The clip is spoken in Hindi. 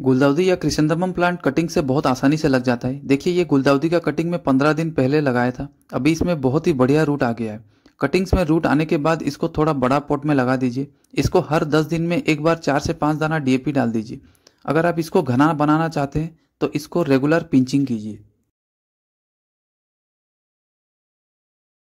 गुलदाउदी या क्रिसेंदमम प्लांट कटिंग से बहुत आसानी से लग जाता है देखिए ये गुलदाउदी का कटिंग में पंद्रह दिन पहले लगाया था अभी इसमें बहुत ही बढ़िया रूट आ गया है कटिंग्स में रूट आने के बाद इसको थोड़ा बड़ा पॉट में लगा दीजिए इसको हर दस दिन में एक बार चार से पाँच दाना डी डाल दीजिए अगर आप इसको घना बनाना चाहते हैं तो इसको रेगुलर पिंचिंग कीजिए